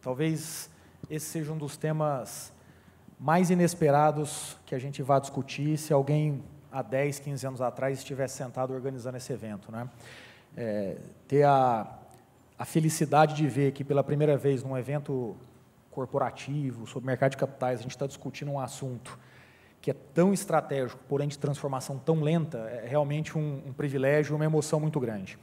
Talvez esse seja um dos temas mais inesperados que a gente vá discutir se alguém há 10, 15 anos atrás estivesse sentado organizando esse evento. Né? É, ter a, a felicidade de ver que pela primeira vez num evento corporativo, sobre mercado de capitais, a gente está discutindo um assunto que é tão estratégico, porém de transformação tão lenta, é realmente um, um privilégio e uma emoção muito grande.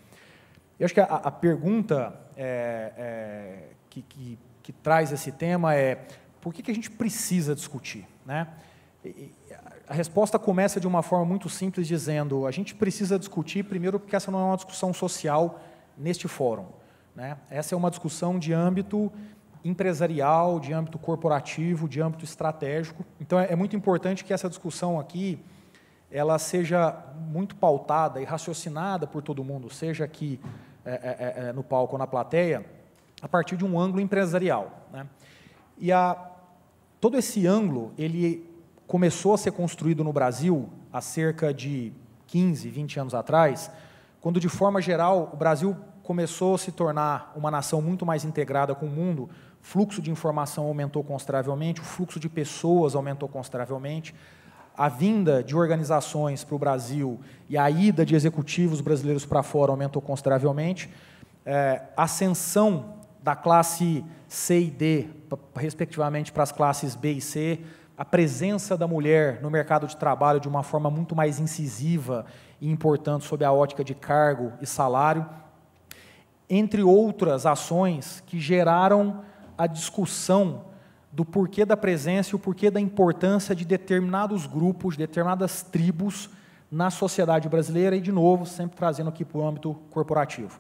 Eu acho que a, a pergunta é, é, que, que, que traz esse tema é por que, que a gente precisa discutir? Né? a resposta começa de uma forma muito simples, dizendo: a gente precisa discutir, primeiro, porque essa não é uma discussão social neste fórum. Né? Essa é uma discussão de âmbito empresarial, de âmbito corporativo, de âmbito estratégico. Então, é, é muito importante que essa discussão aqui ela seja muito pautada e raciocinada por todo mundo, seja aqui é, é, é, é no palco ou na plateia, a partir de um ângulo empresarial. Né? E a, todo esse ângulo ele começou a ser construído no Brasil há cerca de 15, 20 anos atrás, quando de forma geral o Brasil começou a se tornar uma nação muito mais integrada com o mundo, fluxo de informação aumentou consideravelmente, o fluxo de pessoas aumentou consideravelmente, a vinda de organizações para o Brasil e a ida de executivos brasileiros para fora aumentou consideravelmente, é, a ascensão da classe C e D, respectivamente para as classes B e C, a presença da mulher no mercado de trabalho de uma forma muito mais incisiva e importante sob a ótica de cargo e salário, entre outras ações que geraram a discussão do porquê da presença e o porquê da importância de determinados grupos, determinadas tribos na sociedade brasileira e, de novo, sempre trazendo aqui para o âmbito corporativo.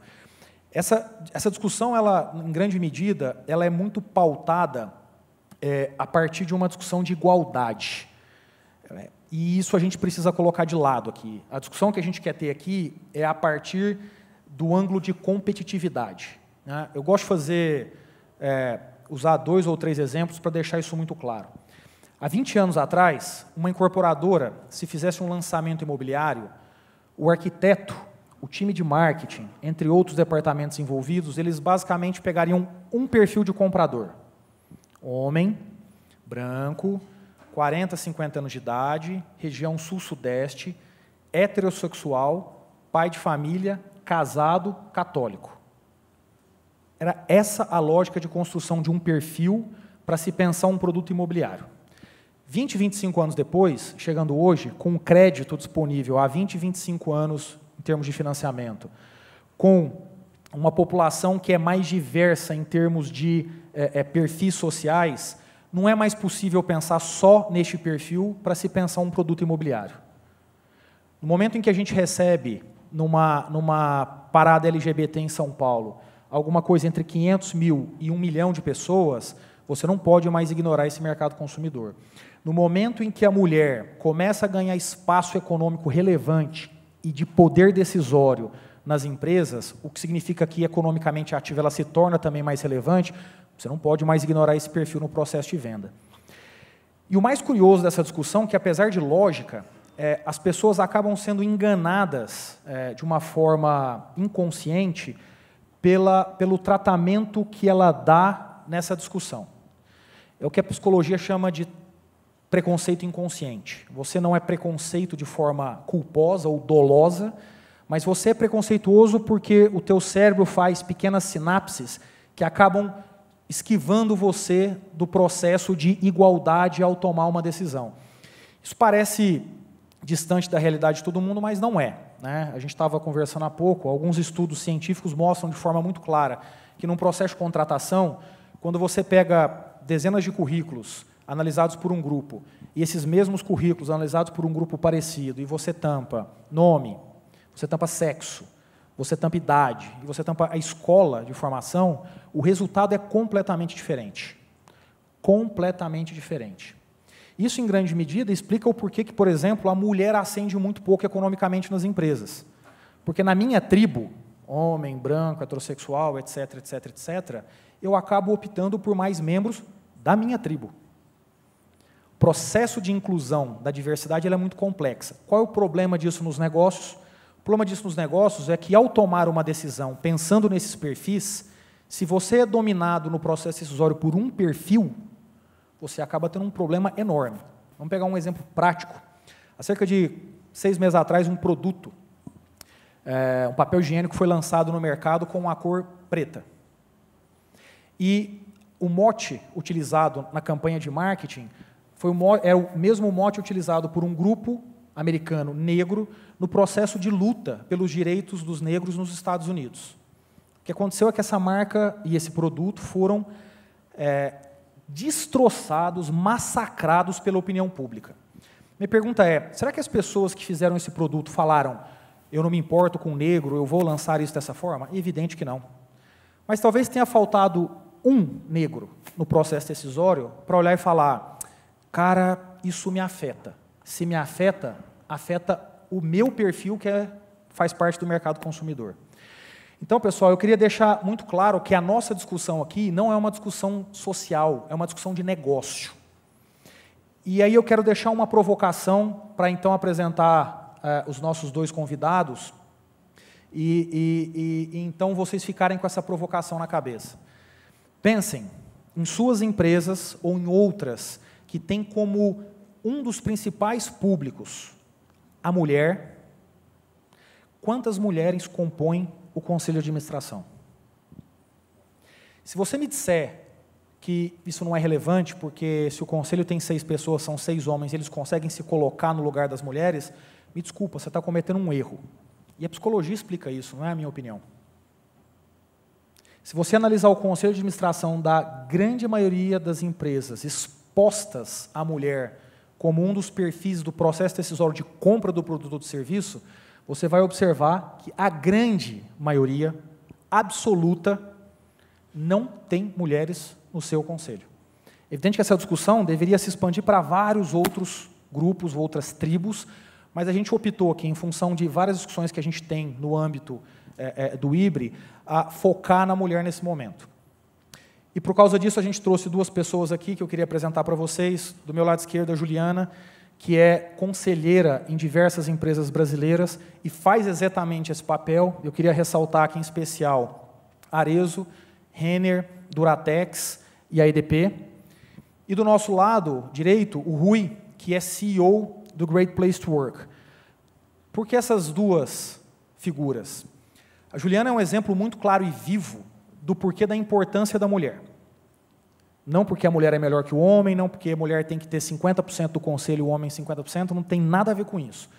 Essa, essa discussão, ela, em grande medida, ela é muito pautada é, a partir de uma discussão de igualdade. É, e isso a gente precisa colocar de lado aqui. A discussão que a gente quer ter aqui é a partir do ângulo de competitividade. Né? Eu gosto de fazer, é, usar dois ou três exemplos para deixar isso muito claro. Há 20 anos atrás, uma incorporadora, se fizesse um lançamento imobiliário, o arquiteto o time de marketing, entre outros departamentos envolvidos, eles basicamente pegariam um perfil de comprador. Homem, branco, 40, 50 anos de idade, região sul-sudeste, heterossexual, pai de família, casado, católico. Era essa a lógica de construção de um perfil para se pensar um produto imobiliário. 20, 25 anos depois, chegando hoje, com o crédito disponível há 20, 25 anos termos de financiamento, com uma população que é mais diversa em termos de é, é, perfis sociais, não é mais possível pensar só neste perfil para se pensar um produto imobiliário. No momento em que a gente recebe, numa, numa parada LGBT em São Paulo, alguma coisa entre 500 mil e 1 milhão de pessoas, você não pode mais ignorar esse mercado consumidor. No momento em que a mulher começa a ganhar espaço econômico relevante e de poder decisório nas empresas, o que significa que economicamente ativa ela se torna também mais relevante, você não pode mais ignorar esse perfil no processo de venda. E o mais curioso dessa discussão é que, apesar de lógica, é, as pessoas acabam sendo enganadas é, de uma forma inconsciente pela, pelo tratamento que ela dá nessa discussão. É o que a psicologia chama de preconceito inconsciente. Você não é preconceito de forma culposa ou dolosa, mas você é preconceituoso porque o teu cérebro faz pequenas sinapses que acabam esquivando você do processo de igualdade ao tomar uma decisão. Isso parece distante da realidade de todo mundo, mas não é. Né? A gente estava conversando há pouco, alguns estudos científicos mostram de forma muito clara que num processo de contratação, quando você pega dezenas de currículos analisados por um grupo, e esses mesmos currículos analisados por um grupo parecido, e você tampa nome, você tampa sexo, você tampa idade, e você tampa a escola de formação, o resultado é completamente diferente. Completamente diferente. Isso, em grande medida, explica o porquê que, por exemplo, a mulher ascende muito pouco economicamente nas empresas. Porque na minha tribo, homem, branco, heterossexual, etc., etc., etc., eu acabo optando por mais membros da minha tribo processo de inclusão da diversidade é muito complexa. Qual é o problema disso nos negócios? O problema disso nos negócios é que, ao tomar uma decisão pensando nesses perfis, se você é dominado no processo decisório por um perfil, você acaba tendo um problema enorme. Vamos pegar um exemplo prático. Há cerca de seis meses atrás, um produto, é, um papel higiênico, foi lançado no mercado com a cor preta. E o mote utilizado na campanha de marketing foi o, era o mesmo mote utilizado por um grupo americano negro no processo de luta pelos direitos dos negros nos Estados Unidos. O que aconteceu é que essa marca e esse produto foram é, destroçados, massacrados pela opinião pública. Minha pergunta é: será que as pessoas que fizeram esse produto falaram, eu não me importo com o negro, eu vou lançar isso dessa forma? Evidente que não. Mas talvez tenha faltado um negro no processo decisório para olhar e falar cara, isso me afeta. Se me afeta, afeta o meu perfil que é, faz parte do mercado consumidor. Então, pessoal, eu queria deixar muito claro que a nossa discussão aqui não é uma discussão social, é uma discussão de negócio. E aí eu quero deixar uma provocação para então apresentar é, os nossos dois convidados e, e, e então vocês ficarem com essa provocação na cabeça. Pensem em suas empresas ou em outras que tem como um dos principais públicos a mulher, quantas mulheres compõem o conselho de administração? Se você me disser que isso não é relevante, porque se o conselho tem seis pessoas, são seis homens, eles conseguem se colocar no lugar das mulheres, me desculpa, você está cometendo um erro. E a psicologia explica isso, não é a minha opinião. Se você analisar o conselho de administração da grande maioria das empresas, postas à mulher como um dos perfis do processo decisório de compra do produto ou do serviço, você vai observar que a grande maioria absoluta não tem mulheres no seu conselho. Evidente que essa discussão deveria se expandir para vários outros grupos, outras tribos, mas a gente optou aqui, em função de várias discussões que a gente tem no âmbito é, é, do IBRE, a focar na mulher nesse momento. E por causa disso, a gente trouxe duas pessoas aqui que eu queria apresentar para vocês. Do meu lado esquerdo, a Juliana, que é conselheira em diversas empresas brasileiras e faz exatamente esse papel. Eu queria ressaltar aqui em especial Arezo, Renner, Duratex e a EDP. E do nosso lado direito, o Rui, que é CEO do Great Place to Work. Por que essas duas figuras? A Juliana é um exemplo muito claro e vivo do porquê da importância da mulher. Não porque a mulher é melhor que o homem, não porque a mulher tem que ter 50% do conselho e o homem 50%, não tem nada a ver com isso.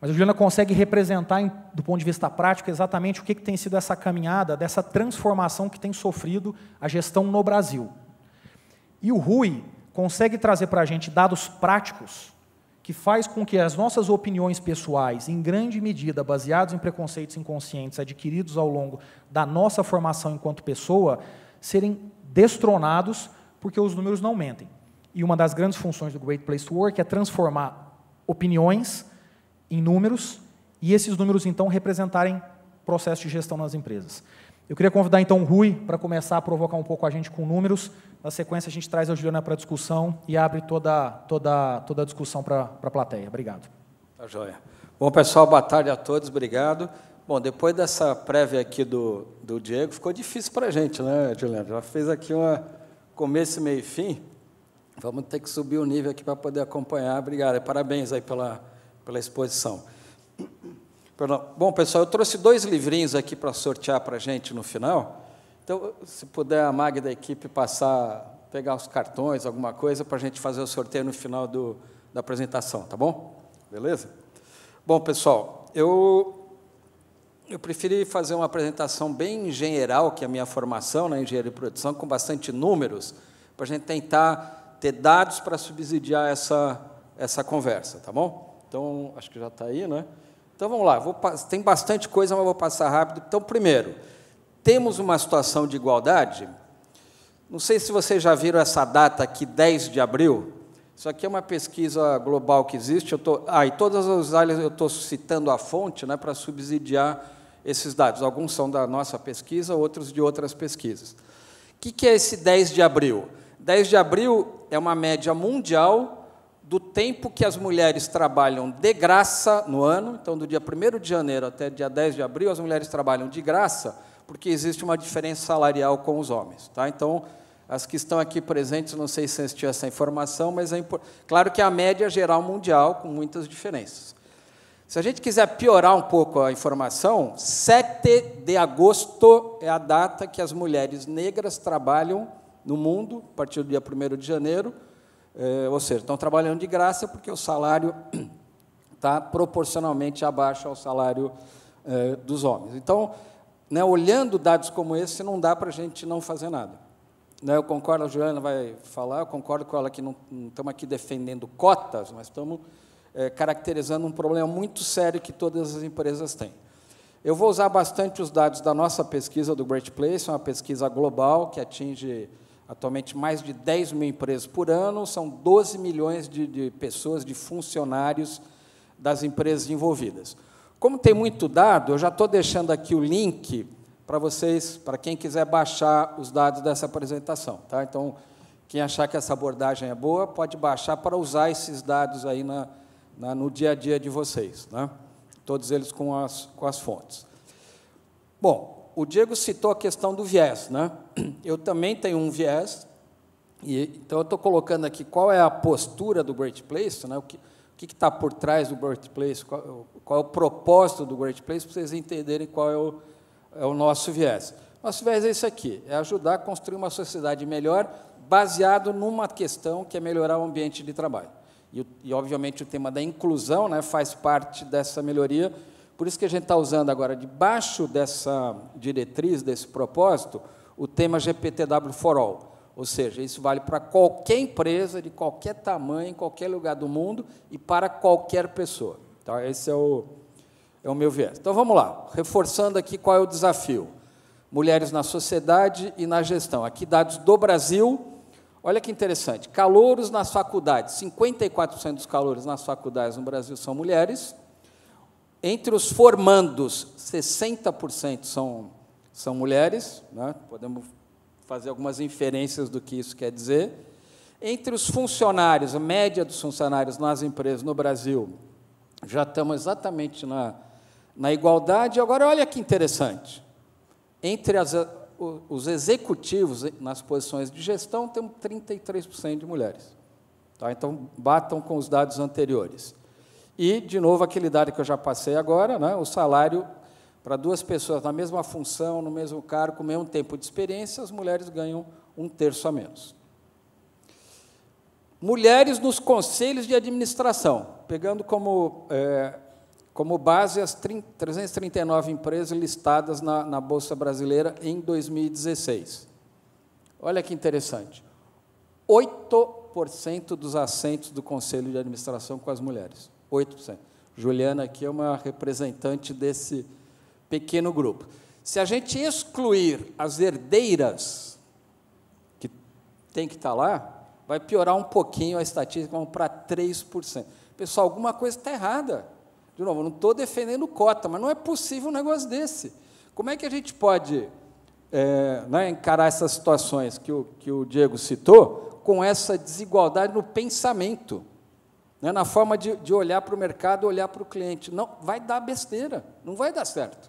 Mas a Juliana consegue representar, do ponto de vista prático, exatamente o que, que tem sido essa caminhada, dessa transformação que tem sofrido a gestão no Brasil. E o Rui consegue trazer para a gente dados práticos que faz com que as nossas opiniões pessoais, em grande medida baseadas em preconceitos inconscientes adquiridos ao longo da nossa formação enquanto pessoa, serem destronados porque os números não mentem. E uma das grandes funções do Great Place to Work é transformar opiniões em números e esses números então representarem processo de gestão nas empresas. Eu queria convidar então o Rui para começar a provocar um pouco a gente com números. Na sequência, a gente traz a Juliana para a discussão e abre toda, toda, toda a discussão para, para a plateia. Obrigado. Tá joia. Bom, pessoal, boa tarde a todos, obrigado. Bom, depois dessa prévia aqui do, do Diego, ficou difícil para a gente, né, Juliana? Já fez aqui uma começo, meio e fim. Vamos ter que subir o nível aqui para poder acompanhar. Obrigado. Parabéns aí pela, pela exposição. Perdão. Bom, pessoal, eu trouxe dois livrinhos aqui para sortear para a gente no final. Então, se puder a Mag da equipe passar, pegar os cartões, alguma coisa, para a gente fazer o sorteio no final do, da apresentação, tá bom? Beleza? Bom, pessoal, eu, eu preferi fazer uma apresentação bem geral, que é a minha formação na né, engenharia de produção, com bastante números, para a gente tentar ter dados para subsidiar essa, essa conversa, tá bom? Então, acho que já está aí, né? Então vamos lá, vou, tem bastante coisa, mas vou passar rápido. Então, primeiro, temos uma situação de igualdade. Não sei se vocês já viram essa data aqui, 10 de abril. Isso aqui é uma pesquisa global que existe. Eu tô, ah, e todas as áreas eu estou citando a fonte né, para subsidiar esses dados. Alguns são da nossa pesquisa, outros de outras pesquisas. O que, que é esse 10 de abril? 10 de abril é uma média mundial do tempo que as mulheres trabalham de graça no ano, então do dia 1 de janeiro até dia 10 de abril, as mulheres trabalham de graça, porque existe uma diferença salarial com os homens. Tá? Então, as que estão aqui presentes, não sei se vocês tinham essa informação, mas é impor... claro que é a média geral mundial, com muitas diferenças. Se a gente quiser piorar um pouco a informação, 7 de agosto é a data que as mulheres negras trabalham no mundo, a partir do dia 1 de janeiro, é, ou seja, estão trabalhando de graça porque o salário está proporcionalmente abaixo ao salário é, dos homens. Então, né, olhando dados como esse, não dá para a gente não fazer nada. Né, eu concordo, a Joana vai falar, eu concordo com ela que não, não estamos aqui defendendo cotas, mas estamos é, caracterizando um problema muito sério que todas as empresas têm. Eu vou usar bastante os dados da nossa pesquisa do Great Place, uma pesquisa global que atinge Atualmente, mais de 10 mil empresas por ano, são 12 milhões de, de pessoas, de funcionários das empresas envolvidas. Como tem muito dado, eu já estou deixando aqui o link para vocês, para quem quiser baixar os dados dessa apresentação. Tá? Então, quem achar que essa abordagem é boa, pode baixar para usar esses dados aí na, na, no dia a dia de vocês. Né? Todos eles com as, com as fontes. Bom, o Diego citou a questão do viés, né? Eu também tenho um viés, e, então eu estou colocando aqui qual é a postura do Great Place, né? O que está por trás do Great Place, qual, qual, é o propósito do Great Place, para vocês entenderem qual é o, é o nosso viés. Nosso viés é isso aqui: é ajudar a construir uma sociedade melhor, baseado numa questão que é melhorar o ambiente de trabalho. E, e obviamente, o tema da inclusão né, faz parte dessa melhoria por isso que a gente está usando agora, debaixo dessa diretriz, desse propósito, o tema GPTW for All. Ou seja, isso vale para qualquer empresa, de qualquer tamanho, em qualquer lugar do mundo e para qualquer pessoa. Então, esse é o, é o meu viés. Então vamos lá, reforçando aqui qual é o desafio. Mulheres na sociedade e na gestão. Aqui dados do Brasil. Olha que interessante. Calouros nas faculdades. 54% dos calouros nas faculdades no Brasil são mulheres. Entre os formandos, 60% são, são mulheres, né? podemos fazer algumas inferências do que isso quer dizer. Entre os funcionários, a média dos funcionários nas empresas no Brasil, já estamos exatamente na, na igualdade. Agora, olha que interessante: entre as, eh, os executivos nas posições de gestão, temos 33% de mulheres. Tá? Então, batam com os dados anteriores. E, de novo, aquele dado que eu já passei agora, né, o salário para duas pessoas na mesma função, no mesmo cargo, com o mesmo tempo de experiência, as mulheres ganham um terço a menos. Mulheres nos conselhos de administração, pegando como, é, como base as 30, 339 empresas listadas na, na Bolsa Brasileira em 2016. Olha que interessante. 8% dos assentos do conselho de administração com as mulheres. 8%. Juliana aqui é uma representante desse pequeno grupo. Se a gente excluir as herdeiras, que tem que estar tá lá, vai piorar um pouquinho a estatística, vamos para 3%. Pessoal, alguma coisa está errada. De novo, não estou defendendo cota, mas não é possível um negócio desse. Como é que a gente pode é, né, encarar essas situações que o, que o Diego citou com essa desigualdade no pensamento? né, na forma de, de olhar para o mercado, olhar para o cliente. Não, vai dar besteira, não vai dar certo.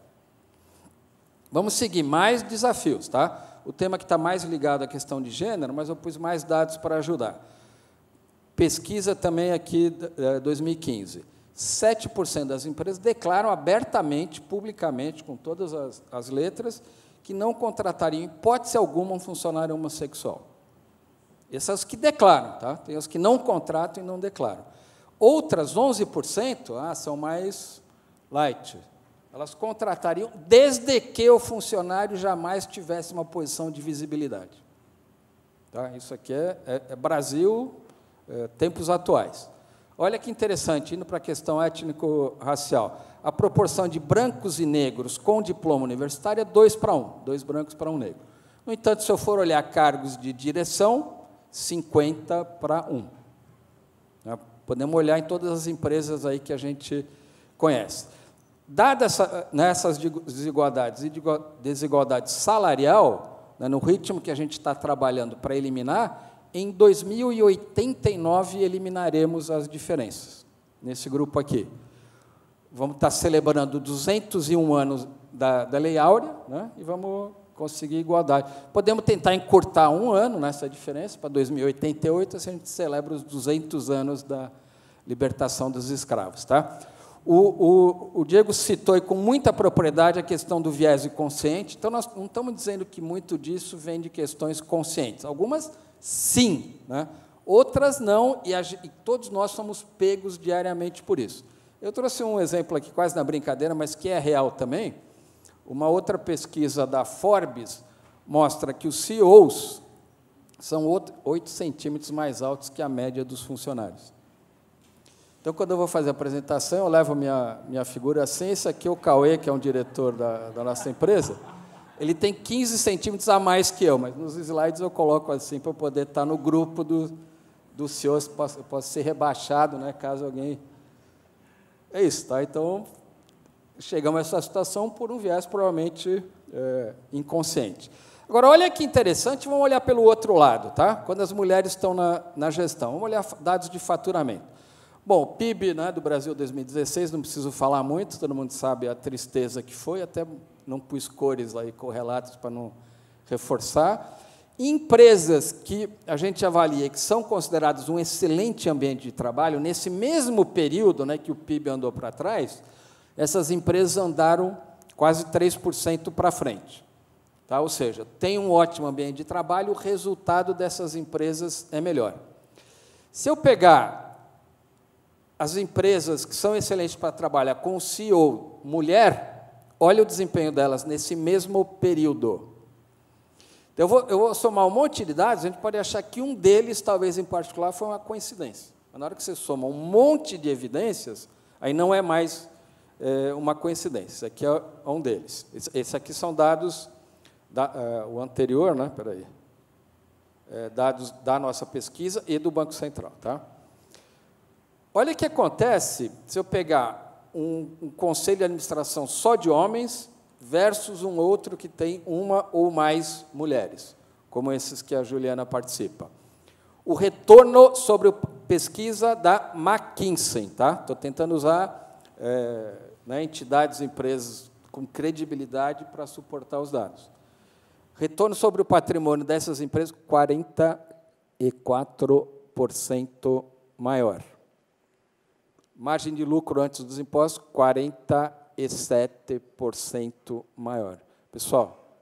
Vamos seguir mais desafios, tá? O tema que está mais ligado à questão de gênero, mas eu pus mais dados para ajudar. Pesquisa também aqui, 2015. Eh, 7% das empresas declaram abertamente, publicamente, com todas as, as letras, que não contratariam, em hipótese alguma, um funcionário homossexual. Essas que declaram, tá? Tem as que não contratam e não declaram. Outras 11% ah, são mais light. Elas contratariam desde que o funcionário jamais tivesse uma posição de visibilidade. Tá? Isso aqui é, é, é Brasil, é, tempos atuais. Olha que interessante, indo para a questão étnico-racial. A proporção de brancos e negros com diploma universitário é 2 para 1, dois brancos para um negro. No entanto, se eu for olhar cargos de direção, 50 para 1. Né? Podemos olhar em todas as empresas aí que a gente conhece. Dadas essa, né, essas desigualdades e desigualdade salarial, né, no ritmo que a gente está trabalhando para eliminar, em 2089 eliminaremos as diferenças nesse grupo aqui. Vamos estar tá celebrando 201 anos da, da Lei Áurea né, e vamos conseguir igualdade. Podemos tentar encurtar um ano nessa diferença, para 2088, assim a gente celebra os 200 anos da libertação dos escravos. Tá? O, o, o Diego citou com muita propriedade a questão do viés inconsciente, então nós não estamos dizendo que muito disso vem de questões conscientes. Algumas, sim, né? outras não, e, a, e todos nós somos pegos diariamente por isso. Eu trouxe um exemplo aqui, quase na brincadeira, mas que é real também uma outra pesquisa da Forbes mostra que os CEOs são 8 centímetros mais altos que a média dos funcionários. Então, quando eu vou fazer a apresentação, eu levo minha, minha figura assim. Esse aqui é o Cauê, que é um diretor da, da nossa empresa. Ele tem 15 centímetros a mais que eu, mas nos slides eu coloco assim para poder estar no grupo dos do CEOs, Eu posso ser rebaixado, né, caso alguém... É isso, tá? Então, chegamos a essa situação por um viés provavelmente é, inconsciente. Agora, olha que interessante, vamos olhar pelo outro lado, tá? Quando as mulheres estão na, na gestão, vamos olhar dados de faturamento. Bom, PIB né, do Brasil 2016, não preciso falar muito, todo mundo sabe a tristeza que foi, até não pus cores aí correlatos para não reforçar. Empresas que a gente avalia que são consideradas um excelente ambiente de trabalho, nesse mesmo período né, que o PIB andou para trás, essas empresas andaram quase 3% para frente. Tá? Ou seja, tem um ótimo ambiente de trabalho, o resultado dessas empresas é melhor. Se eu pegar as empresas que são excelentes para trabalhar com CEO mulher, olha o desempenho delas nesse mesmo período. Então, eu, vou, eu vou somar um monte de dados, a gente pode achar que um deles, talvez em particular, foi uma coincidência. Mas na hora que você soma um monte de evidências, aí não é mais é, uma coincidência. Aqui é um deles. Esse, esse aqui são dados, da, é, o anterior, né? Peraí. É, dados da nossa pesquisa e do Banco Central. Tá? Olha o que acontece se eu pegar um, um conselho de administração só de homens versus um outro que tem uma ou mais mulheres, como esses que a Juliana participa. O retorno sobre a pesquisa da McKinsey, tá? Estou tentando usar é, né, entidades, empresas com credibilidade para suportar os dados. Retorno sobre o patrimônio dessas empresas, 44% maior. Margem de lucro antes dos impostos, 47% maior. Pessoal,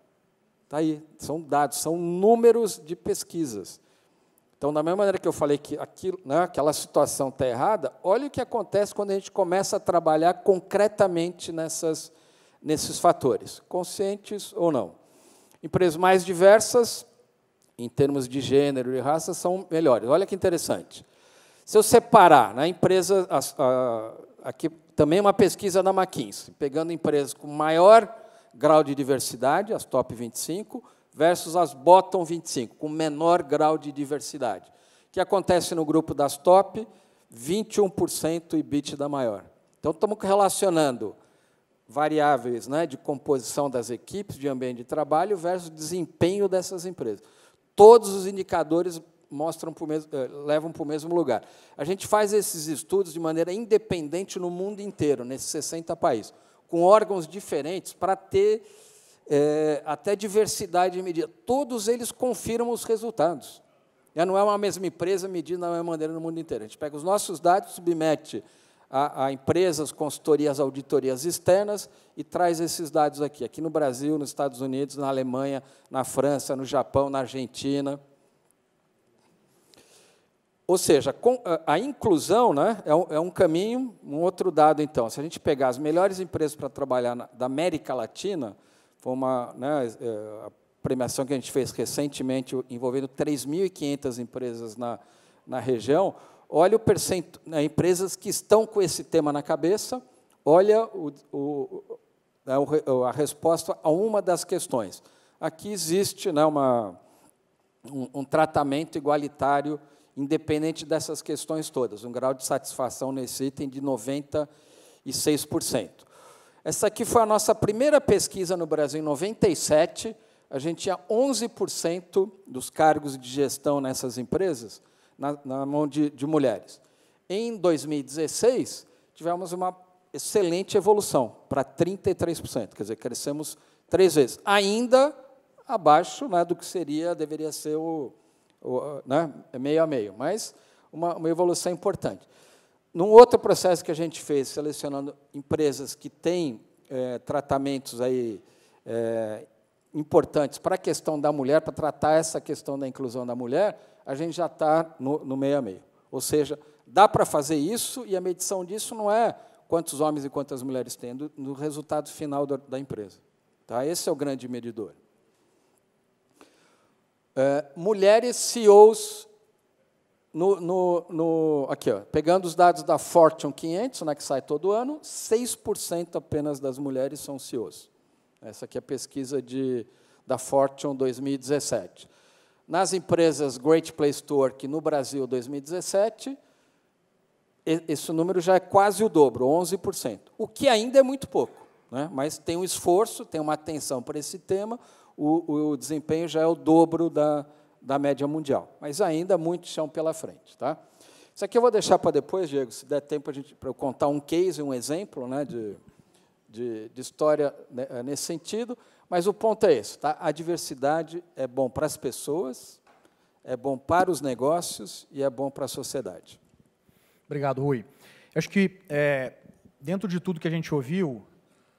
está aí, são dados, são números de pesquisas. Então, da mesma maneira que eu falei que aquilo, né, aquela situação está errada, olha o que acontece quando a gente começa a trabalhar concretamente nessas, nesses fatores, conscientes ou não. Empresas mais diversas, em termos de gênero e raça, são melhores. Olha que interessante. Se eu separar na né, empresa, a, a, aqui também uma pesquisa da McKinsey, pegando empresas com maior grau de diversidade, as top 25, versus as bottom 25, com menor grau de diversidade. O que acontece no grupo das top? 21% e da maior. Então, estamos relacionando variáveis né, de composição das equipes, de ambiente de trabalho, versus desempenho dessas empresas. Todos os indicadores mostram pro mesmo, eh, levam para o mesmo lugar. A gente faz esses estudos de maneira independente no mundo inteiro, nesses 60 países, com órgãos diferentes, para ter é, até diversidade de medida. Todos eles confirmam os resultados. Já não é uma mesma empresa medida da mesma maneira no mundo inteiro. A gente pega os nossos dados, submete a, a, empresas, consultorias, auditorias externas e traz esses dados aqui. Aqui no Brasil, nos Estados Unidos, na Alemanha, na França, no Japão, na Argentina. Ou seja, a inclusão né, é, um, é um caminho, um outro dado, então. Se a gente pegar as melhores empresas para trabalhar na, da América Latina, foi uma né, é, a premiação que a gente fez recentemente, envolvendo 3.500 empresas na, na região. Olha o percentual, né, empresas que estão com esse tema na cabeça, olha o, né, o, a resposta a uma das questões. Aqui existe né, uma, um, um tratamento igualitário independente dessas questões todas, um grau de satisfação nesse item de 96%. Essa aqui foi a nossa primeira pesquisa no Brasil em 97. A gente tinha 11% dos cargos de gestão nessas empresas na, na mão de, de mulheres. Em 2016, tivemos uma excelente evolução para 33%, quer dizer, crescemos três vezes. Ainda abaixo né, do que seria, deveria ser o, o né, meio a meio, mas uma, uma evolução importante. Num outro processo que a gente fez, selecionando empresas que têm é, tratamentos aí, é, importantes para a questão da mulher, para tratar essa questão da inclusão da mulher, a gente já está no, no meio a meio. Ou seja, dá para fazer isso e a medição disso não é quantos homens e quantas mulheres tem, é do, no resultado final da, da, empresa. Tá? Esse é o grande medidor. É, mulheres CEOs no, no, no, aqui, ó, pegando os dados da Fortune 500, né, que sai todo ano, 6% apenas das mulheres são CEOs. Essa aqui é a pesquisa de, da Fortune 2017. Nas empresas Great Place to Work no Brasil 2017, esse número já é quase o dobro, 11%, o que ainda é muito pouco, né? mas tem um esforço, tem uma atenção para esse tema, o, o desempenho já é o dobro da, da média mundial. Mas ainda muito chão pela frente. Tá? Isso aqui eu vou deixar para depois, Diego, se der tempo para eu contar um case, um exemplo né, de, de, de história né, é, nesse sentido. Mas o ponto é esse: tá? a diversidade é bom para as pessoas, é bom para os negócios e é bom para a sociedade. Obrigado, Rui. acho que é, dentro de tudo que a gente ouviu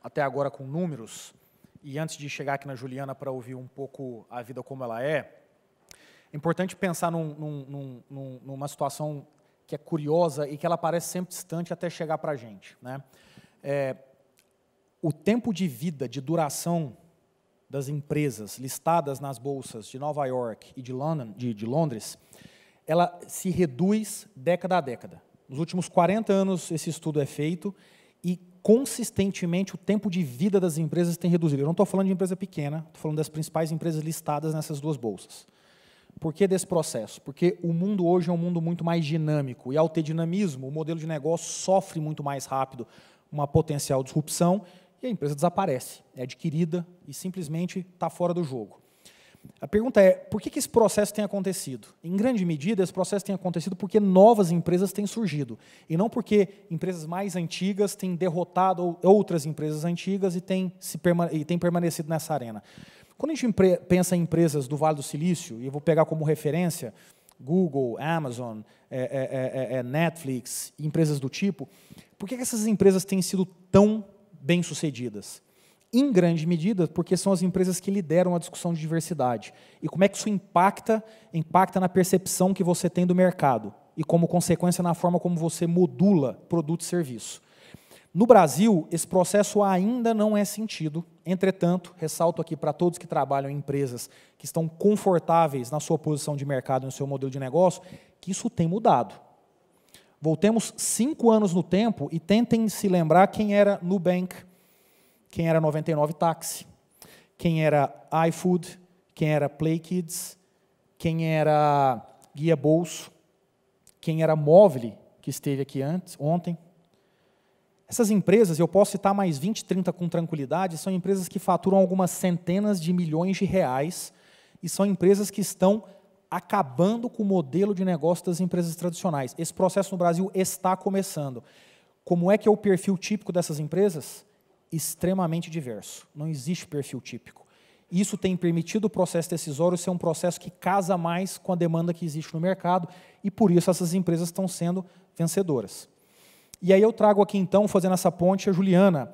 até agora com números, e antes de chegar aqui na Juliana para ouvir um pouco a vida como ela é, é importante pensar num, num, num, numa situação que é curiosa e que ela parece sempre distante até chegar para a gente. Né? É, o tempo de vida, de duração das empresas listadas nas bolsas de Nova York e de, London, de, de Londres, ela se reduz década a década. Nos últimos 40 anos, esse estudo é feito e consistentemente o tempo de vida das empresas tem reduzido. Eu não estou falando de empresa pequena, estou falando das principais empresas listadas nessas duas bolsas. Por que desse processo? Porque o mundo hoje é um mundo muito mais dinâmico, e ao ter dinamismo, o modelo de negócio sofre muito mais rápido uma potencial disrupção e a empresa desaparece, é adquirida e simplesmente está fora do jogo. A pergunta é: por que, que esse processo tem acontecido? Em grande medida, esse processo tem acontecido porque novas empresas têm surgido, e não porque empresas mais antigas têm derrotado outras empresas antigas e têm, se, e têm permanecido nessa arena. Quando a gente pensa em empresas do Vale do Silício, e eu vou pegar como referência Google, Amazon, é, é, é, Netflix, empresas do tipo, por que essas empresas têm sido tão bem-sucedidas? Em grande medida, porque são as empresas que lideram a discussão de diversidade. E como é que isso impacta, impacta na percepção que você tem do mercado e, como consequência, na forma como você modula produto e serviço. No Brasil, esse processo ainda não é sentido Entretanto, ressalto aqui para todos que trabalham em empresas que estão confortáveis na sua posição de mercado, no seu modelo de negócio, que isso tem mudado. Voltemos cinco anos no tempo e tentem se lembrar quem era Nubank, quem era 99 Táxi, quem era iFood, quem era Play Kids, quem era Guia Bolso, quem era Móvel, que esteve aqui antes, ontem, essas empresas, eu posso citar mais 20, 30 com tranquilidade, são empresas que faturam algumas centenas de milhões de reais e são empresas que estão acabando com o modelo de negócio das empresas tradicionais. Esse processo no Brasil está começando. Como é que é o perfil típico dessas empresas? Extremamente diverso. Não existe perfil típico. Isso tem permitido o processo decisório ser um processo que casa mais com a demanda que existe no mercado e por isso essas empresas estão sendo vencedoras. E aí eu trago aqui então, fazendo essa ponte, a Juliana,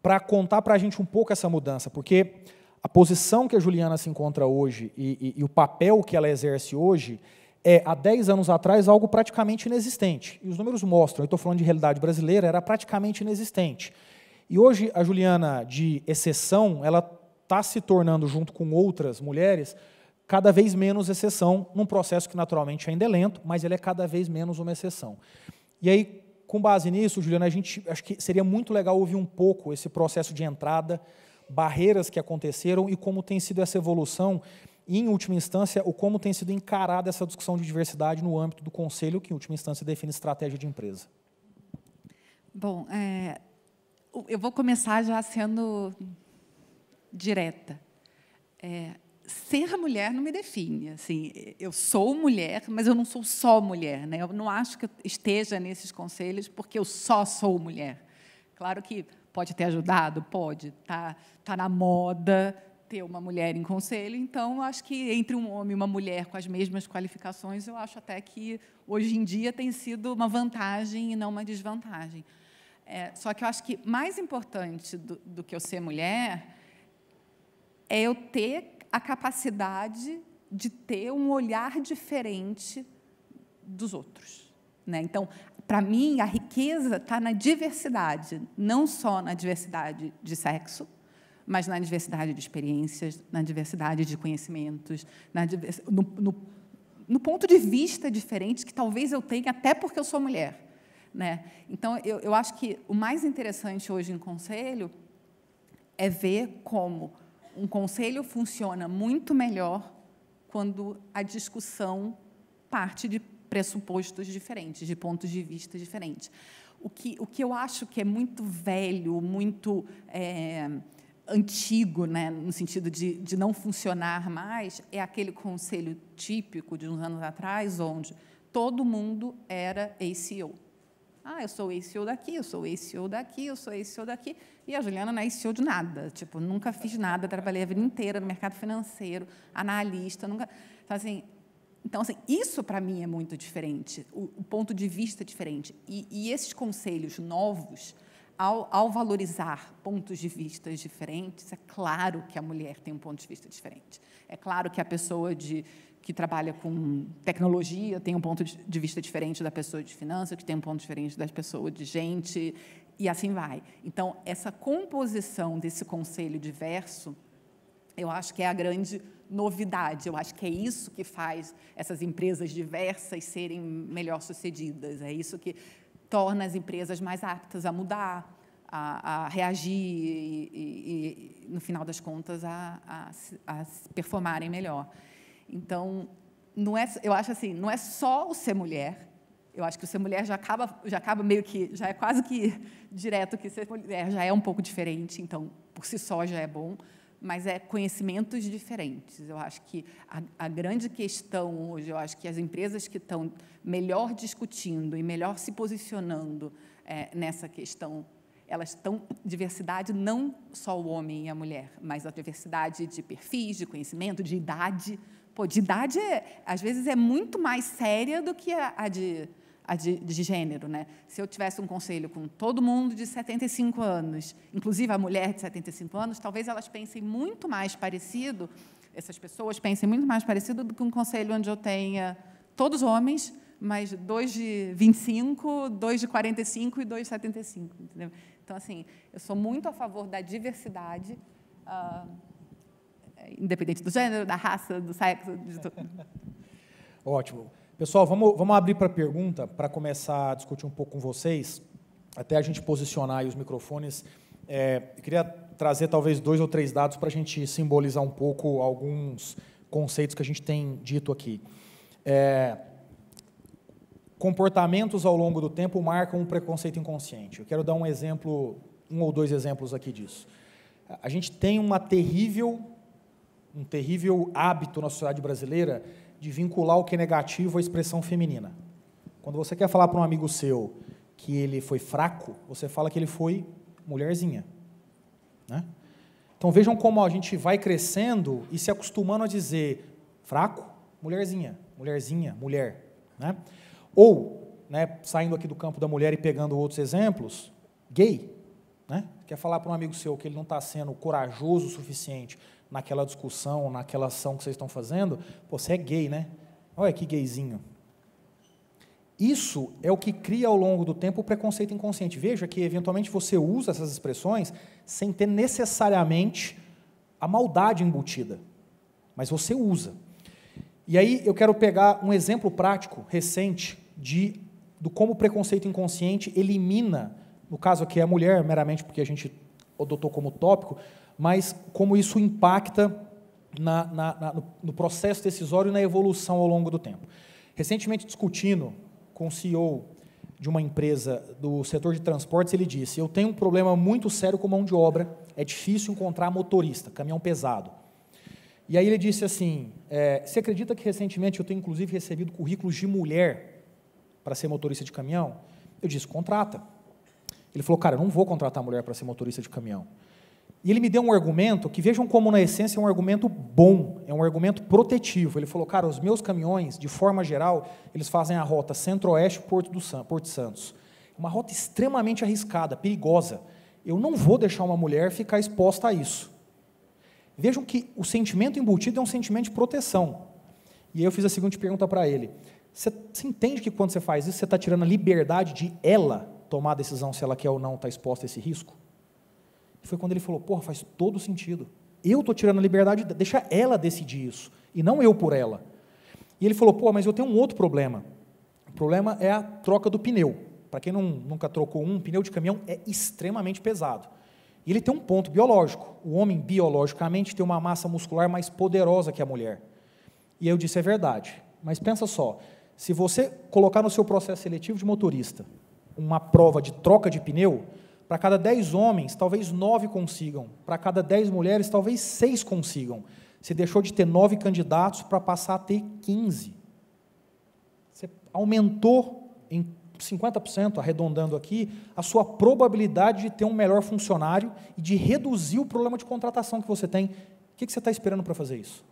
para contar para a gente um pouco essa mudança, porque a posição que a Juliana se encontra hoje e, e, e o papel que ela exerce hoje é, há 10 anos atrás, algo praticamente inexistente. E os números mostram, eu estou falando de realidade brasileira, era praticamente inexistente. E hoje a Juliana, de exceção, ela está se tornando, junto com outras mulheres, cada vez menos exceção, num processo que naturalmente ainda é lento, mas ele é cada vez menos uma exceção. E aí, com base nisso, Juliana, a gente acho que seria muito legal ouvir um pouco esse processo de entrada, barreiras que aconteceram e como tem sido essa evolução e, em última instância, o como tem sido encarada essa discussão de diversidade no âmbito do conselho, que, em última instância, define estratégia de empresa. Bom, é, eu vou começar já sendo direta. É, ser mulher não me define. Assim, eu sou mulher, mas eu não sou só mulher. Né? Eu não acho que eu esteja nesses conselhos porque eu só sou mulher. Claro que pode ter ajudado, pode. Está tá na moda ter uma mulher em conselho. Então, acho que entre um homem e uma mulher com as mesmas qualificações, eu acho até que hoje em dia tem sido uma vantagem e não uma desvantagem. É, só que eu acho que mais importante do, do que eu ser mulher é eu ter a capacidade de ter um olhar diferente dos outros. Né? Então, para mim, a riqueza está na diversidade, não só na diversidade de sexo, mas na diversidade de experiências, na diversidade de conhecimentos, divers... no, no, no, ponto de vista diferente que talvez eu tenha, até porque eu sou mulher. Né? Então, eu, eu acho que o mais interessante hoje em conselho é ver como um conselho funciona muito melhor quando a discussão parte de pressupostos diferentes, de pontos de vista diferentes. O que, o que eu acho que é muito velho, muito é, antigo, né, no sentido de, de não funcionar mais, é aquele conselho típico de uns anos atrás, onde todo mundo era ACO. Ah, eu sou esse ou daqui, eu sou esse ou daqui, eu sou esse ou daqui. E a Juliana não é esse ou de nada. Tipo, nunca fiz nada, trabalhei a vida inteira no mercado financeiro, analista, nunca. Então, assim, então, assim, isso para mim é muito diferente, o, o, ponto de vista é diferente. E, e esses conselhos novos, ao, ao, valorizar pontos de vista diferentes, é claro que a mulher tem um ponto de vista diferente. É claro que a pessoa de, que trabalha com tecnologia, tem um ponto de vista diferente da pessoa de finanças, que tem um ponto diferente da pessoa de gente, e assim vai. Então, essa composição desse conselho diverso, eu acho que é a grande novidade. Eu acho que é isso que faz essas empresas diversas serem melhor sucedidas. É isso que torna as empresas mais aptas a mudar, a, a reagir e, e, e, no final das contas, a, a, a performarem melhor. Então, não é, eu acho assim, não é só o ser mulher. Eu acho que o ser mulher já acaba, já acaba meio que, já é quase que direto que ser mulher já é um pouco diferente. Então, por si só já é bom, mas é conhecimentos diferentes. Eu acho que a, a grande questão hoje, eu acho que as empresas que estão melhor discutindo e melhor se posicionando é, nessa questão elas estão diversidade não só o homem e a mulher, mas a diversidade de perfis, de conhecimento, de idade, Pô, de idade, é, às vezes, é muito mais séria do que a, a de, a de, de, gênero. Né? Se eu tivesse um conselho com todo mundo de 75 anos, inclusive a mulher de 75 anos, talvez elas pensem muito mais parecido, essas pessoas pensem muito mais parecido do que um conselho onde eu tenha todos homens, mas dois de 25, dois de 45 e dois de 75. Entendeu? Então, assim, eu sou muito a favor da diversidade. Uh, independente do gênero, da raça, do sexo, de tudo. Ótimo. Pessoal, vamos, vamos abrir para pergunta, para começar a discutir um pouco com vocês, até a gente posicionar os microfones. É, eu queria trazer talvez dois ou três dados para a gente simbolizar um pouco alguns conceitos que a gente tem dito aqui. É, comportamentos ao longo do tempo marcam um preconceito inconsciente. Eu quero dar um exemplo, um ou dois exemplos aqui disso. A gente tem uma terrível um terrível hábito na sociedade brasileira de vincular o que é negativo à expressão feminina. Quando você quer falar para um amigo seu que ele foi fraco, você fala que ele foi mulherzinha. Né? Então vejam como a gente vai crescendo e se acostumando a dizer fraco, mulherzinha, mulherzinha, mulher. Né? Ou, né, saindo aqui do campo da mulher e pegando outros exemplos, gay. Né? Quer falar para um amigo seu que ele não está sendo corajoso o suficiente naquela discussão, naquela ação que vocês estão fazendo, Pô, você é gay, né? Olha que gayzinho. Isso é o que cria ao longo do tempo o preconceito inconsciente. Veja que, eventualmente, você usa essas expressões sem ter necessariamente a maldade embutida, mas você usa. E aí eu quero pegar um exemplo prático, recente, de do como o preconceito inconsciente elimina, no caso aqui é a mulher, meramente porque a gente adotou como tópico, mas como isso impacta na, na, na, no processo decisório e na evolução ao longo do tempo. Recentemente, discutindo com o CEO de uma empresa do setor de transportes, ele disse: Eu tenho um problema muito sério com mão de obra, é difícil encontrar motorista, caminhão pesado. E aí ele disse assim: é, Você acredita que recentemente eu tenho inclusive recebido currículos de mulher para ser motorista de caminhão? Eu disse: Contrata. Ele falou: Cara, eu não vou contratar mulher para ser motorista de caminhão. E ele me deu um argumento que vejam como na essência é um argumento bom, é um argumento protetivo. Ele falou: "Cara, os meus caminhões, de forma geral, eles fazem a rota Centro-Oeste Porto do San, Porto Santos. Uma rota extremamente arriscada, perigosa. Eu não vou deixar uma mulher ficar exposta a isso." Vejam que o sentimento embutido é um sentimento de proteção. E aí eu fiz a seguinte pergunta para ele: você, você entende que quando você faz isso, você está tirando a liberdade de ela tomar a decisão se ela quer ou não estar tá exposta a esse risco? foi quando ele falou: porra, faz todo sentido. Eu estou tirando a liberdade, deixa ela decidir isso, e não eu por ela. E ele falou: pô, mas eu tenho um outro problema. O problema é a troca do pneu. Para quem não, nunca trocou um, pneu de caminhão é extremamente pesado. E ele tem um ponto biológico. O homem, biologicamente, tem uma massa muscular mais poderosa que a mulher. E eu disse: é verdade. Mas pensa só: se você colocar no seu processo seletivo de motorista uma prova de troca de pneu, para cada dez homens, talvez nove consigam. Para cada dez mulheres, talvez seis consigam. Você deixou de ter nove candidatos para passar a ter 15. Você aumentou em 50%, arredondando aqui, a sua probabilidade de ter um melhor funcionário e de reduzir o problema de contratação que você tem. O que você está esperando para fazer isso?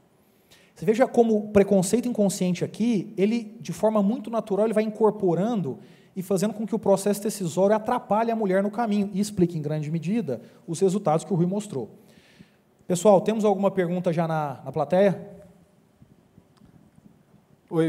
Você veja como o preconceito inconsciente aqui, ele, de forma muito natural, ele vai incorporando e fazendo com que o processo decisório atrapalhe a mulher no caminho e explique, em grande medida, os resultados que o Rui mostrou. Pessoal, temos alguma pergunta já na, na plateia? Oi,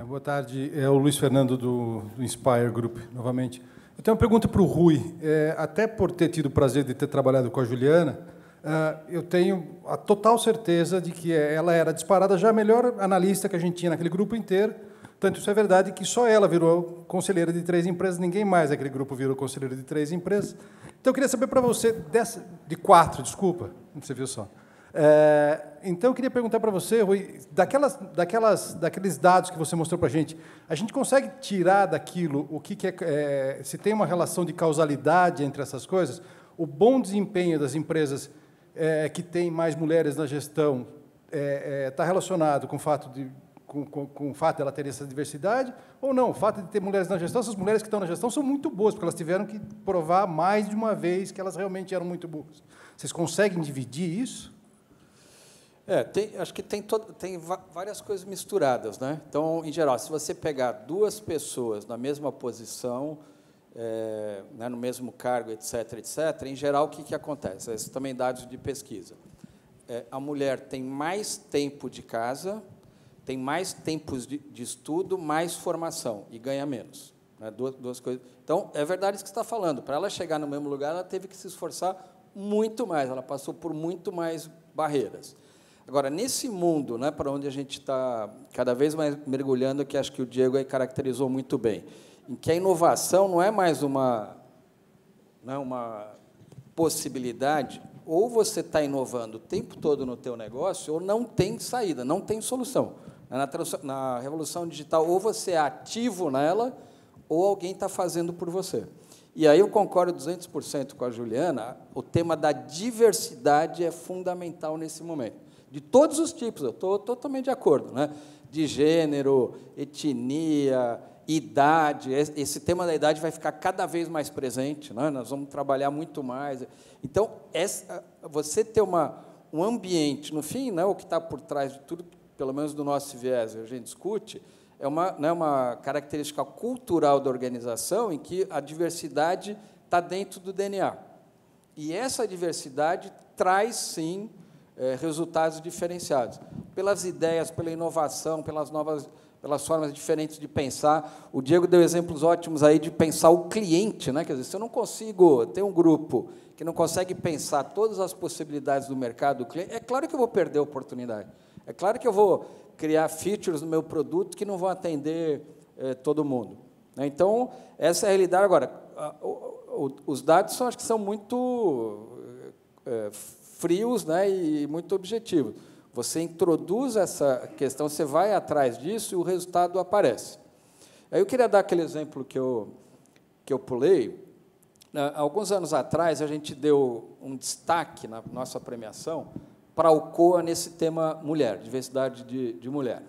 é, boa tarde. É o Luiz Fernando do, do Inspire Group, novamente. Eu tenho uma pergunta para o Rui. É, até por ter tido o prazer de ter trabalhado com a Juliana, é, eu tenho a total certeza de que ela era disparada já a melhor analista que a gente tinha naquele grupo inteiro tanto isso é verdade que só ela virou conselheira de três empresas, ninguém mais daquele grupo virou conselheira de três empresas. Então eu queria saber para você, dessa, de quatro, desculpa, você viu só. É, então eu queria perguntar para você, Rui, daquelas, daquelas, daqueles dados que você mostrou para a gente, a gente consegue tirar daquilo o que, que é, é, se tem uma relação de causalidade entre essas coisas? O bom desempenho das empresas é, que têm mais mulheres na gestão está é, é, relacionado com o fato de com, com, com, o fato de ela ter essa diversidade, ou não, o fato de ter mulheres na gestão, essas mulheres que estão na gestão são muito boas, porque elas tiveram que provar mais de uma vez que elas realmente eram muito boas. Vocês conseguem dividir isso? É, tem, acho que tem, todo, tem várias coisas misturadas. Né? Então, em geral, se você pegar duas pessoas na mesma posição, é, né, no mesmo cargo, etc., etc., em geral, o que, que acontece? Esses também é dados de pesquisa. É, a mulher tem mais tempo de casa, tem mais tempos de, de estudo, mais formação e ganha menos. Né? Duas, duas coisas. Então, é verdade isso que você está falando. Para ela chegar no mesmo lugar, ela teve que se esforçar muito mais, ela passou por muito mais barreiras. Agora, nesse mundo, né, para onde a gente está cada vez mais mergulhando, que acho que o Diego caracterizou muito bem, em que a inovação não é mais uma, né, uma possibilidade, ou você está inovando o tempo todo no teu negócio, ou não tem saída, não tem solução. Na, na revolução digital, ou você é ativo nela, ou alguém está fazendo por você. E aí eu concordo 200% com a Juliana, o tema da diversidade é fundamental nesse momento. De todos os tipos, eu estou totalmente de acordo. Né? De gênero, etnia, idade. Esse tema da idade vai ficar cada vez mais presente, né? nós vamos trabalhar muito mais. Então, essa, você ter uma, um ambiente, no fim, né, o que está por trás de tudo, pelo menos do nosso viés, a gente discute, é uma, né, uma característica cultural da organização em que a diversidade está dentro do DNA. E essa diversidade traz, sim, é, resultados diferenciados. Pelas ideias, pela inovação, pelas novas pelas formas diferentes de pensar. O Diego deu exemplos ótimos aí de pensar o cliente, né? Quer dizer, se eu não consigo ter um grupo que não consegue pensar todas as possibilidades do mercado do cliente, é claro que eu vou perder a oportunidade. É claro que eu vou criar features no meu produto que não vão atender eh, todo mundo. Né? Então, essa é a realidade. Agora, os dados são, acho que são muito eh, eh, frios né, e muito objetivos. Você introduz essa questão, você vai atrás disso e o resultado aparece. Aí eu queria dar aquele exemplo que eu, que eu pulei. Alguns anos atrás, a gente deu um destaque na nossa premiação para a Alcoa nesse tema mulher, diversidade de, de mulher.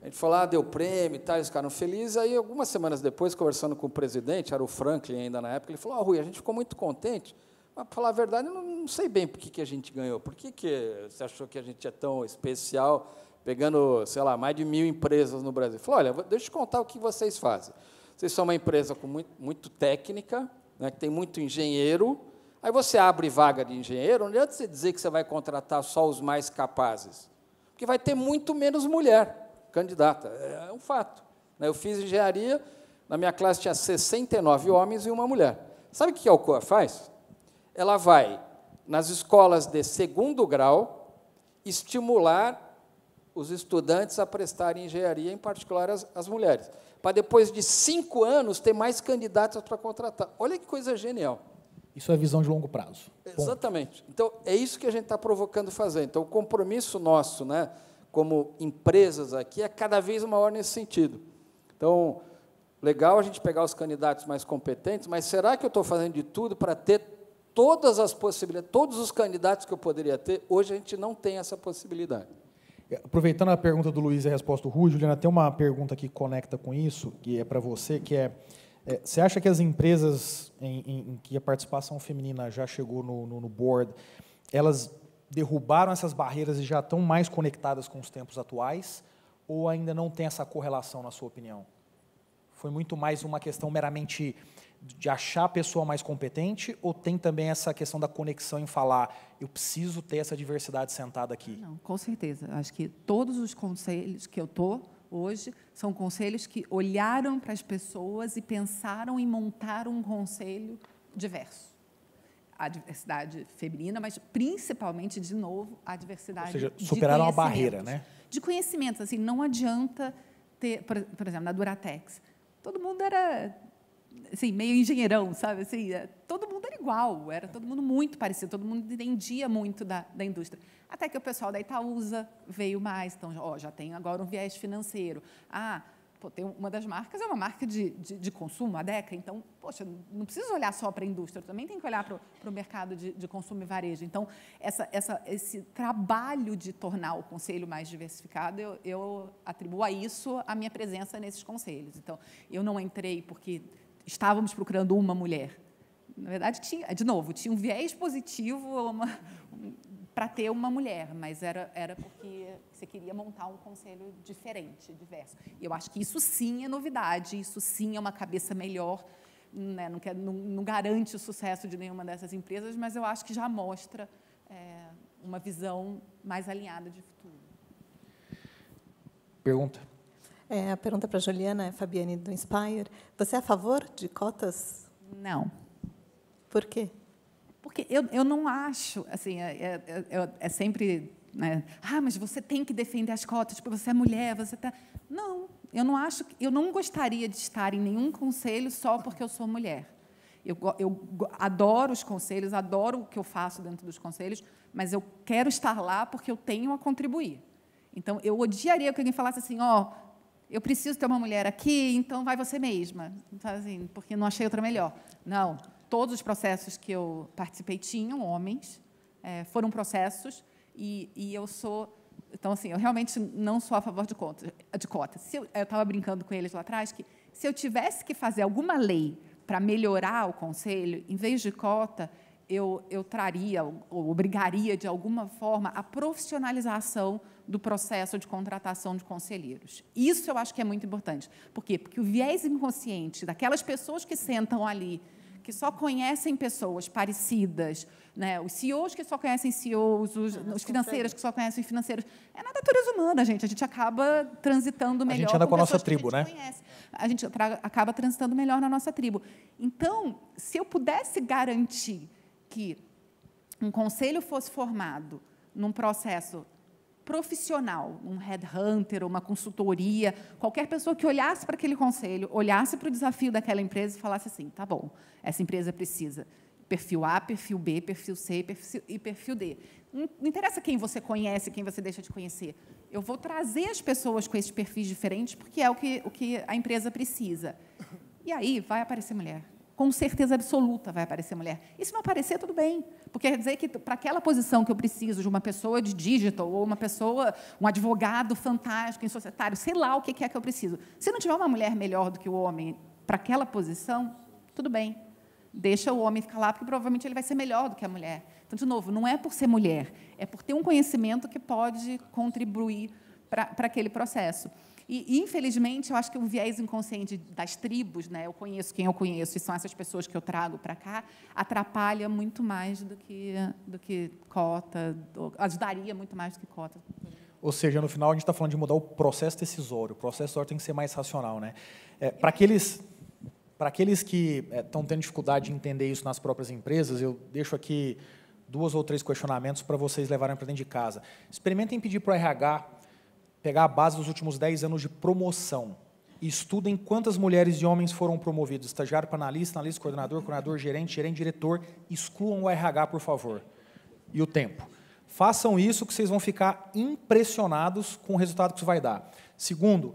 A gente falou, ah, deu prêmio e tal, eles ficaram felizes. Aí, algumas semanas depois, conversando com o presidente, era o Franklin ainda na época, ele falou, ah, Rui, a gente ficou muito contente, mas, para falar a verdade, eu não, não sei bem por que, que a gente ganhou, por que, que você achou que a gente é tão especial, pegando, sei lá, mais de mil empresas no Brasil. Ele falou, olha, deixa eu te contar o que vocês fazem. Vocês são uma empresa com muito, muito técnica, né, que tem muito engenheiro, Aí você abre vaga de engenheiro, não adianta você dizer que você vai contratar só os mais capazes, porque vai ter muito menos mulher candidata, é um fato. Né? Eu fiz engenharia, na minha classe tinha 69 homens e uma mulher. Sabe o que a Alcoa faz? Ela vai nas escolas de segundo grau estimular os estudantes a prestarem engenharia, em particular as, as mulheres, para depois de cinco anos ter mais candidatos para contratar. Olha que coisa genial. Isso é visão de longo prazo. Ponto. Exatamente. Então, é isso que a gente está provocando fazer. Então, o compromisso nosso, né, como empresas aqui, é cada vez maior nesse sentido. Então, legal a gente pegar os candidatos mais competentes, mas será que eu estou fazendo de tudo para ter todas as possibilidades, todos os candidatos que eu poderia ter? Hoje a gente não tem essa possibilidade. É, aproveitando a pergunta do Luiz e a resposta do Rui, Juliana, tem uma pergunta que conecta com isso, que é para você, que é é, você acha que as empresas em, em, em, que a participação feminina já chegou no, no, no board, elas derrubaram essas barreiras e já estão mais conectadas com os tempos atuais? Ou ainda não tem essa correlação, na sua opinião? Foi muito mais uma questão meramente de achar a pessoa mais competente ou tem também essa questão da conexão em falar eu preciso ter essa diversidade sentada aqui? Não, com certeza. Acho que todos os conselhos que eu estou hoje são conselhos que olharam para as pessoas e pensaram em montar um conselho diverso. A diversidade feminina, mas principalmente, de novo, a diversidade. Ou seja, superaram a barreira, né? De conhecimentos. Assim, não adianta ter, por, por exemplo, na Duratex. Todo mundo era assim, meio engenheirão, sabe? Assim, é, todo mundo era igual, era todo mundo muito parecido, todo mundo entendia muito da, da indústria. Até que o pessoal da Itaúsa veio mais, então ó, já tem agora um viés financeiro. Ah, pô, tem uma das marcas é uma marca de, de, de consumo, a DECA, então, poxa, não precisa olhar só para a indústria, também tem que olhar para o mercado de, de consumo e varejo. Então, essa, essa, esse trabalho de tornar o conselho mais diversificado, eu, eu atribuo a isso a minha presença nesses conselhos. Então, eu não entrei porque estávamos procurando uma mulher. Na verdade, tinha, de novo, tinha um viés positivo, uma, para ter uma mulher, mas era, era porque você queria montar um conselho diferente, diverso. E eu acho que isso sim é novidade, isso sim é uma cabeça melhor. Né? Não, quer, não, não, garante o sucesso de nenhuma dessas empresas, mas eu acho que já mostra é, uma visão mais alinhada de futuro. Pergunta. É, a pergunta para Juliana, é Fabiane do Inspire. Você é a favor de cotas? Não. Por quê? Porque eu, eu não acho, assim, é, é, é, é sempre, né, ah, mas você tem que defender as cotas, porque tipo, você é mulher, você está Não, eu não acho, eu não gostaria de estar em nenhum conselho só porque eu sou mulher. Eu, eu adoro os conselhos, adoro o que eu faço dentro dos conselhos, mas eu quero estar lá porque eu tenho a contribuir. Então, eu odiaria que alguém falasse assim, ó, oh, eu preciso ter uma mulher aqui, então vai você mesma. Assim, porque não achei outra melhor. Não, todos os processos que eu participei tinham homens, é, foram processos, e, e, eu sou. Então, assim, eu realmente não sou a favor de, conta, de cotas. eu estava brincando com eles lá atrás que se eu tivesse que fazer alguma lei para melhorar o conselho, em vez de cota, eu, eu traria ou obrigaria de alguma forma a profissionalização do processo de contratação de conselheiros. Isso eu acho que é muito importante. Por quê? Porque o viés inconsciente daquelas pessoas que sentam ali que só conhecem pessoas parecidas, né? os CEOs que só conhecem CEOs, os, os financeiros que só conhecem financeiros. É na natureza humana, gente. A gente acaba transitando melhor. A gente anda com, com a nossa tribo, a né? Conhece. A gente acaba transitando melhor na nossa tribo. Então, se eu pudesse garantir que um conselho fosse formado num processo profissional, um headhunter, uma consultoria, qualquer pessoa que olhasse para aquele conselho, olhasse para o desafio daquela empresa e falasse assim: tá bom, essa empresa precisa perfil A, perfil B, perfil C perfil, e perfil D. Não, não interessa quem você conhece, quem você deixa de conhecer. Eu vou trazer as pessoas com esses perfis diferentes, porque é o que, o que a empresa precisa. E aí vai aparecer mulher com certeza absoluta vai aparecer mulher. E se não aparecer, tudo bem. Porque quer dizer que para aquela posição que eu preciso de uma pessoa de digital, ou uma pessoa, um advogado fantástico, em societário, sei lá o que é que eu preciso. Se não tiver uma mulher melhor do que o homem para aquela posição, tudo bem. Deixa o homem ficar lá, porque provavelmente ele vai ser melhor do que a mulher. Então, de novo, não é por ser mulher, é por ter um conhecimento que pode contribuir para aquele processo. E, infelizmente, eu acho que o viés inconsciente das tribos, né, eu conheço quem eu conheço e são essas pessoas que eu trago para cá, atrapalha muito mais do que, do que cota, do, ajudaria muito mais do que cota. Ou seja, no final a gente está falando de mudar o processo decisório. O processo decisório tem que ser mais racional. Né? É, para aqueles para aqueles que estão é, tendo dificuldade de entender isso nas próprias empresas, eu deixo aqui duas ou três questionamentos para vocês levarem para dentro de casa. Experimentem pedir para o RH pegar a base dos últimos 10 anos de promoção estudem quantas mulheres e homens foram promovidos, estagiário para analista, analista coordenador, coordenador gerente, gerente diretor, excluam o RH, por favor, e o tempo. Façam isso que vocês vão ficar impressionados com o resultado que isso vai dar. Segundo,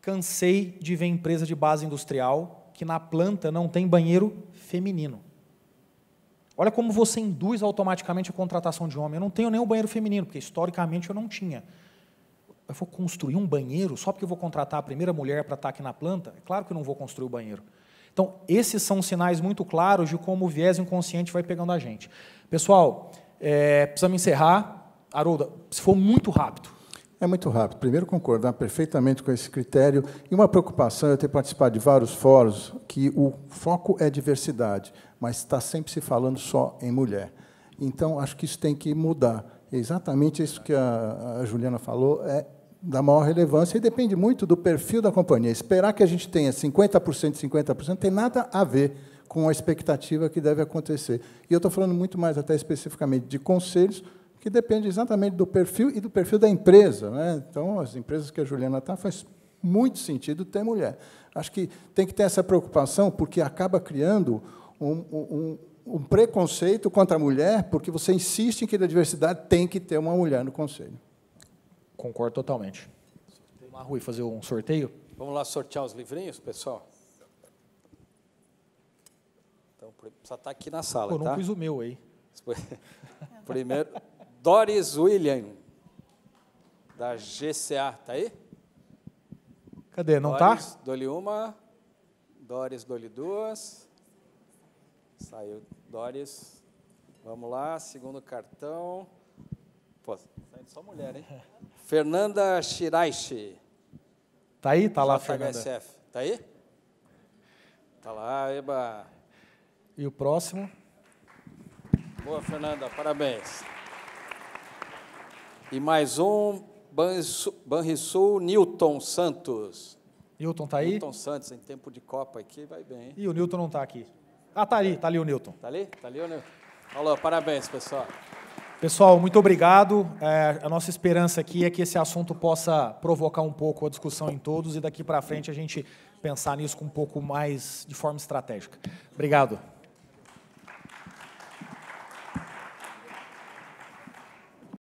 cansei de ver empresa de base industrial que na planta não tem banheiro feminino. Olha como você induz automaticamente a contratação de homem. Eu não tenho nenhum banheiro feminino, porque historicamente eu não tinha. Eu vou construir um banheiro só porque eu vou contratar a primeira mulher para estar tá aqui na planta? É claro que eu não vou construir o banheiro. Então, esses são sinais muito claros de como o viés inconsciente vai pegando a gente. Pessoal, é, precisamos encerrar. Harolda, se for muito rápido. É muito rápido. Primeiro, concordar perfeitamente com esse critério. E uma preocupação, é eu ter participado de vários fóruns, que o foco é diversidade, mas está sempre se falando só em mulher. Então, acho que isso tem que mudar. É exatamente isso que a, a Juliana falou, é da maior relevância e depende muito do perfil da companhia. Esperar que a gente tenha 50%, 50% tem nada a ver com a expectativa que deve acontecer. E eu estou falando muito mais até especificamente de conselhos, que depende exatamente do perfil e do perfil da empresa. Né? Então, as empresas que a Juliana está faz muito sentido ter mulher. Acho que tem que ter essa preocupação, porque acaba criando um, um, um preconceito contra a mulher, porque você insiste em que da diversidade tem que ter uma mulher no conselho. Concordo totalmente. Vamos lá, Rui, fazer um sorteio? Vamos lá sortear os livrinhos, pessoal? Então, precisa estar tá aqui na sala, Pô, não tá? o meu aí. Primeiro, Doris William, da GCA, tá aí? Cadê, não tá? Doris, tá? Dole uma, Doris, dole duas. Saiu Doris. Vamos lá, segundo cartão. Pô, saindo só mulher, hein? Fernanda Shiraishi. Tá aí? Tá lá, JHSF. Fernanda. Tá aí? Tá lá, eba. E o próximo? Boa, Fernanda, parabéns. E mais um, Banrisul Newton Santos. Newton tá aí? Newton Santos, em tempo de Copa aqui, vai bem. Hein? E o Newton não está aqui. Ah, tá ali, tá ali o Newton. Tá ali? Tá ali o Newton. Alô, parabéns, pessoal. Pessoal, muito obrigado. É, a nossa esperança aqui é que esse assunto possa provocar um pouco a discussão em todos e daqui para frente a gente pensar nisso com um pouco mais de forma estratégica. Obrigado.